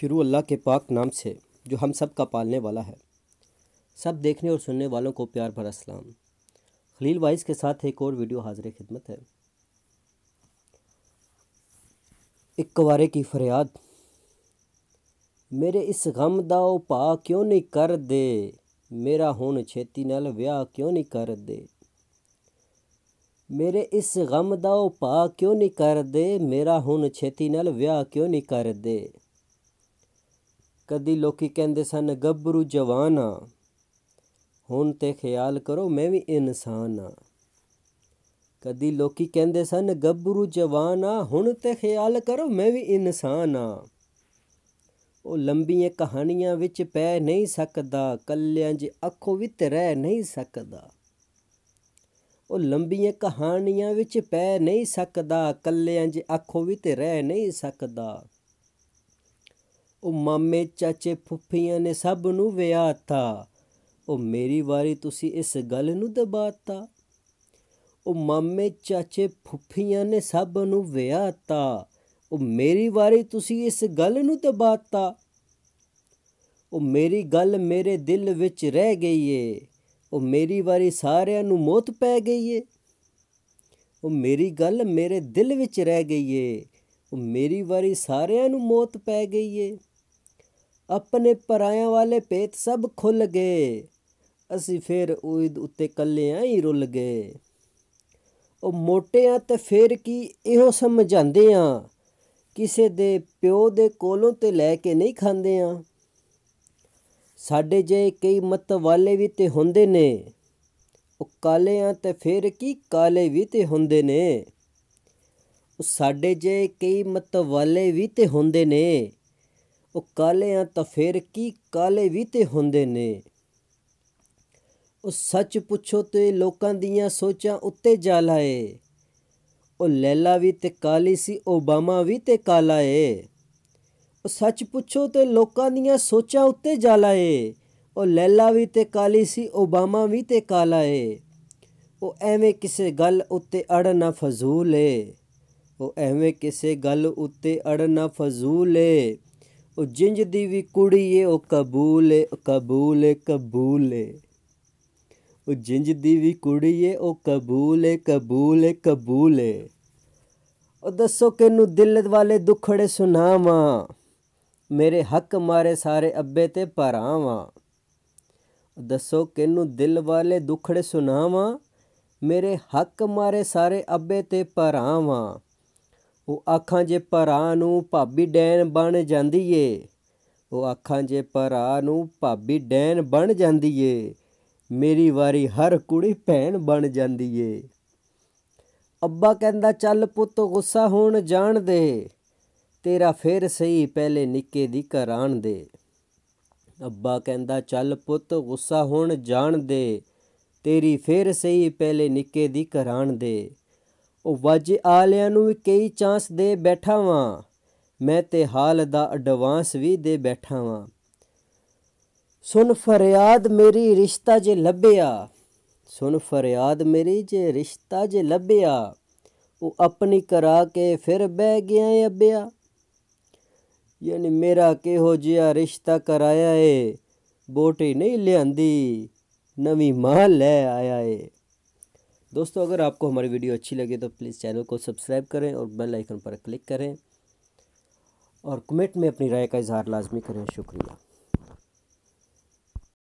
शुरू अल्लाह के पाक नाम से जो हम सब का पालने वाला है सब देखने और सुनने वालों को प्यार भरा सलाम खलील वाइस के साथ एक और वीडियो हाजिर खिदमत है एक कवारे की फरियाद मेरे इस गम दा पा क्यों नहीं कर दे मेरा हुन छेती नल व्याह क्यों नहीं कर दे मेरे इस गम दाओ पा क्यों नहीं कर दे मेरा हून छेती नल व्याह क्यों नहीं कर दे ਕਦੀ ਲੋਕੀ ਕਹਿੰਦੇ ਸਨ ਗੱਭਰੂ ਜਵਾਨ ਆ ਹੁਣ ਤੇ ਖਿਆਲ ਕਰੋ ਮੈਂ ਵੀ ਇਨਸਾਨ ਆ ਕਦੀ ਲੋਕੀ ਕਹਿੰਦੇ ਸਨ ਗੱਭਰੂ ਜਵਾਨ ਆ ਹੁਣ ਤੇ ਖਿਆਲ ਕਰੋ ਮੈਂ ਵੀ ਇਨਸਾਨ ਆ ਉਹ ਲੰਬੀਆਂ ਕਹਾਣੀਆਂ ਵਿੱਚ ਪੈ ਨਹੀਂ ਸਕਦਾ ਕੱਲਿਆਂ ਜੀ ਅੱਖੋਂ ਵਿੱਚ ਰਹਿ ਨਹੀਂ ਸਕਦਾ ਉਹ ਲੰਬੀਆਂ ਕਹਾਣੀਆਂ ਵਿੱਚ ਪੈ ਨਹੀਂ ਸਕਦਾ ਕੱਲਿਆਂ ਜੀ ਅੱਖੋਂ ਵਿੱਚ ਰਹਿ ਨਹੀਂ ਸਕਦਾ ਉਹ ਮਾਮੇ ਚਾਚੇ ਫੁੱਫੀਆਂ ਨੇ ਸਭ ਨੂੰ ਵਿਆਹਤਾ ਉਹ ਮੇਰੀ ਵਾਰੀ ਤੁਸੀਂ ਇਸ ਗੱਲ ਨੂੰ ਦਬਾਤਾ ਉਹ ਮਾਮੇ ਚਾਚੇ ਫੁੱਫੀਆਂ ਨੇ ਸਭ ਨੂੰ ਵਿਆਹਤਾ ਉਹ ਮੇਰੀ ਵਾਰੀ ਤੁਸੀਂ ਇਸ ਗੱਲ ਨੂੰ ਦਬਾਤਾ ਉਹ ਮੇਰੀ ਗੱਲ ਮੇਰੇ ਦਿਲ ਵਿੱਚ ਰਹਿ ਗਈ ਏ ਉਹ ਮੇਰੀ ਵਾਰੀ ਸਾਰਿਆਂ ਨੂੰ ਮੌਤ ਪੈ ਗਈ ਏ ਉਹ ਮੇਰੀ ਗੱਲ ਮੇਰੇ ਦਿਲ ਵਿੱਚ ਰਹਿ ਗਈ ਏ ਉਹ ਮੇਰੀ ਵਾਰੀ ਸਾਰਿਆਂ ਨੂੰ ਮੌਤ ਪੈ ਗਈ ਏ ਆਪਣੇ ਪਰਾਇਆਂ ਵਾਲੇ ਪੇਤ ਸਭ ਖੁੱਲ ਗਏ ਅਸੀਂ ਫੇਰ ਉਹਦ ਉੱਤੇ ਕੱਲਿਆਂ ਹੀ ਰੁੱਲ ਗਏ ਉਹ ਮੋਟੇ ਆ ਤੇ ਫੇਰ ਕੀ ਇਹੋ ਸਮਝਾਂਦੇ ਆ ਕਿਸੇ ਦੇ ਪਿਓ ਦੇ ਕੋਲੋਂ ਤੇ ਲੈ ਕੇ ਨਹੀਂ ਖਾਂਦੇ ਆ ਸਾਡੇ ਜੇ ਕਈ ਮਤ ਵਾਲੇ ਵੀ ਤੇ ਹੁੰਦੇ ਨੇ ਉਹ ਕਾਲੇ ਆ ਤੇ ਫੇਰ ਕੀ ਕਾਲੇ ਵੀ ਤੇ ਹੁੰਦੇ ਨੇ ਉਹ ਸਾਡੇ ਜੇ ਕਈ ਮਤ ਵਾਲੇ ਵੀ ਤੇ ਹੁੰਦੇ ਨੇ ਉਹ ਕਾਲੇ ਆ ਤਾਂ ਫਿਰ ਕੀ ਕਾਲੇ ਵੀ ਤੇ ਹੁੰਦੇ ਨੇ ਉਹ ਸੱਚ ਪੁੱਛੋ ਤੇ ਲੋਕਾਂ ਦੀਆਂ ਸੋਚਾਂ ਉੱਤੇ ਜਾ ਲਾਏ ਉਹ ਲੈਲਾ ਵੀ ਤੇ ਕਾਲੀ ਸੀ ਓਬਾਮਾ ਵੀ ਤੇ ਕਾਲਾ ਏ ਉਹ ਸੱਚ ਪੁੱਛੋ ਤੇ ਲੋਕਾਂ ਦੀਆਂ ਸੋਚਾਂ ਉੱਤੇ ਜਾ ਲਾਏ ਉਹ ਲੈਲਾ ਵੀ ਤੇ ਕਾਲੀ ਸੀ ਓਬਾਮਾ ਵੀ ਤੇ ਕਾਲਾ ਏ ਉਹ ਐਵੇਂ ਕਿਸੇ ਗੱਲ ਉੱਤੇ ਅੜ ਨਾ ਫਜ਼ੂਲ ਏ ਉਹ ਐਵੇਂ ਕਿਸੇ ਗੱਲ ਉੱਤੇ ਅੜ ਨਾ ਫਜ਼ੂਲ ਏ ਉਹ ਜਿੰਜ ਦੀ ਵੀ ਕੁੜੀ ਏ ਉਹ ਕਬੂਲ ਏ ਕਬੂਲ ਏ ਕਬੂਲ ਏ ਉਹ ਜਿੰਜ ਦੀ ਵੀ ਕੁੜੀ ਏ ਉਹ ਕਬੂਲ ਏ ਕਬੂਲ ਏ ਕਬੂਲ ਏ ਉਹ ਦੱਸੋ ਕਿਨੂੰ ਦਿਲ ਵਾਲੇ ਦੁਖੜੇ ਸੁਨਾਵਾ ਮੇਰੇ ਹੱਕ ਮਾਰੇ ਸਾਰੇ ਅੱਬੇ ਤੇ ਭਰਾਵਾ ਦੱਸੋ ਕਿਨੂੰ ਦਿਲ ਵਾਲੇ ਦੁਖੜੇ ਸੁਨਾਵਾ ਮੇਰੇ ਹੱਕ ਮਾਰੇ ਸਾਰੇ ਅੱਬੇ ਤੇ ਭਰਾਵਾ ਉਹ ਅੱਖਾਂ ਜੇ ਭਰਾ ਨੂੰ ਭਾਬੀ ਡੈਨ ਬਣ ਜਾਂਦੀ ਏ ਉਹ ਅੱਖਾਂ ਜੇ ਭਰਾ ਨੂੰ ਭਾਬੀ ਡੈਨ ਬਣ ਜਾਂਦੀ ਏ ਮੇਰੀ ਵਾਰੀ ਹਰ ਕੁੜੀ ਭੈਣ ਬਣ ਜਾਂਦੀ ਏ ਅੱਬਾ ਕਹਿੰਦਾ ਚੱਲ ਪੁੱਤ ਗੁੱਸਾ ਹੋਣ ਜਾਣ ਦੇ ਤੇਰਾ ਫੇਰ ਸਹੀ ਪਹਿਲੇ ਨਿੱਕੇ ਦੀ ਘਰਾਂ ਦੇ ਅੱਬਾ ਕਹਿੰਦਾ ਚੱਲ ਪੁੱਤ ਗੁੱਸਾ ਹੋਣ ਜਾਣ ਦੇ ਤੇਰੀ ਫੇਰ ਸਹੀ ਪਹਿਲੇ ਨਿੱਕੇ ਦੀ ਘਰਾਂ ਦੇ ਉਹ ਵਜ ਆਲਿਆਂ ਨੂੰ ਵੀ ਕਈ ਚਾਂਸ ਦੇ ਬੈਠਾ ਵਾਂ ਮੈਂ ਤੇ ਹਾਲ ਦਾ ਐਡਵਾਂਸ ਵੀ ਦੇ ਬੈਠਾ ਵਾਂ ਸੁਣ ਫਰਿਆਦ ਮੇਰੀ ਰਿਸ਼ਤਾ ਜੇ ਲੱਭਿਆ ਸੁਣ ਫਰਿਆਦ ਮੇਰੀ ਜੇ ਰਿਸ਼ਤਾ ਜੇ ਲੱਭਿਆ ਉਹ ਆਪਣੀ ਕਰਾ ਕੇ ਫਿਰ ਬਹਿ ਗਿਆ ਅੱਬਿਆ ਯਾਨੀ ਮੇਰਾ ਕਿਹੋ ਜਿਹਾ ਰਿਸ਼ਤਾ ਕਰਾਇਆ ਏ ਬੋਟੀ ਨਹੀਂ ਲਿਆਂਦੀ ਨਵੀਂ ਮਾਂ ਲੈ ਆਇਆ ਏ दोस्तों अगर आपको हमारी वीडियो अच्छी लगे तो प्लीज़ चैनल को सब्सक्राइब करें और बेल आइकन पर क्लिक करें और कमेंट में अपनी राय का इजहार लाजमी करें शुक्रिया